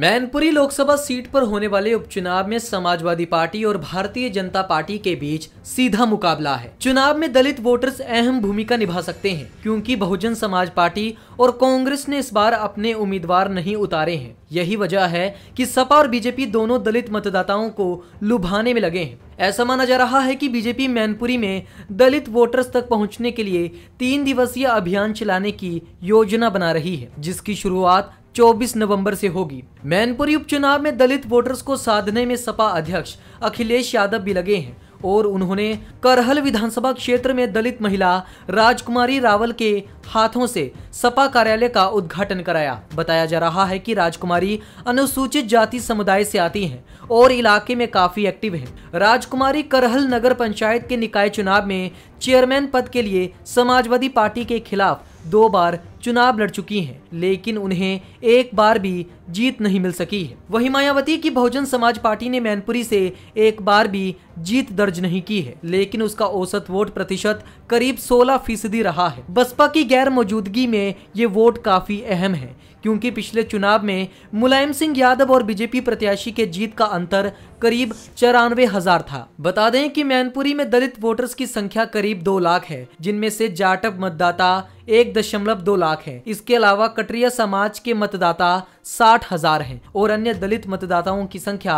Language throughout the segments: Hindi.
मैनपुरी लोकसभा सीट पर होने वाले उपचुनाव में समाजवादी पार्टी और भारतीय जनता पार्टी के बीच सीधा मुकाबला है चुनाव में दलित वोटर्स अहम भूमिका निभा सकते हैं क्योंकि बहुजन समाज पार्टी और कांग्रेस ने इस बार अपने उम्मीदवार नहीं उतारे हैं यही वजह है कि सपा और बीजेपी दोनों दलित मतदाताओं को लुभाने में लगे हैं ऐसा माना जा रहा है कि बीजेपी मैनपुरी में दलित वोटर्स तक पहुंचने के लिए तीन दिवसीय अभियान चलाने की योजना बना रही है जिसकी शुरुआत 24 नवंबर से होगी मैनपुरी उपचुनाव में दलित वोटर्स को साधने में सपा अध्यक्ष अखिलेश यादव भी लगे हैं और उन्होंने करहल विधानसभा क्षेत्र में दलित महिला राजकुमारी रावल के हाथों से सपा कार्यालय का उद्घाटन कराया बताया जा रहा है कि राजकुमारी अनुसूचित जाति समुदाय से आती हैं और इलाके में काफी एक्टिव हैं। राजकुमारी करहल नगर पंचायत के निकाय चुनाव में चेयरमैन पद के लिए समाजवादी पार्टी के खिलाफ दो बार चुनाव लड़ चुकी हैं लेकिन उन्हें एक बार भी जीत नहीं मिल सकी है वही मायावती की बहुजन समाज पार्टी ने मैनपुरी से एक बार भी जीत दर्ज नहीं की है लेकिन उसका औसत वोट प्रतिशत करीब 16 फीसदी रहा है बसपा की गैर मौजूदगी में ये वोट काफ़ी अहम है क्योंकि पिछले चुनाव में मुलायम सिंह यादव और बीजेपी प्रत्याशी के जीत का अंतर करीब चौरानवे हजार था बता दें कि मैनपुरी में दलित वोटर्स की संख्या करीब दो लाख है जिनमें से जाटव मतदाता एक दशमलव दो लाख है इसके अलावा कटरिया समाज के मतदाता साठ हजार है और अन्य दलित मतदाताओं की संख्या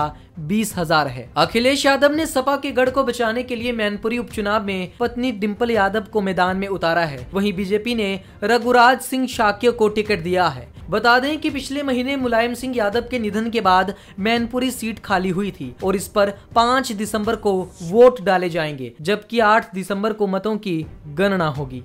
बीस हजार है अखिलेश यादव ने सपा के गढ़ को बचाने के लिए मैनपुरी उपचुनाव में पत्नी डिम्पल यादव को मैदान में उतारा है वहीं बीजेपी ने रघुराज सिंह शाक्य को टिकट दिया है बता दें कि पिछले महीने मुलायम सिंह यादव के निधन के बाद मैनपुरी सीट खाली हुई थी और इस पर पाँच दिसंबर को वोट डाले जाएंगे जबकि आठ दिसंबर को मतों की गणना होगी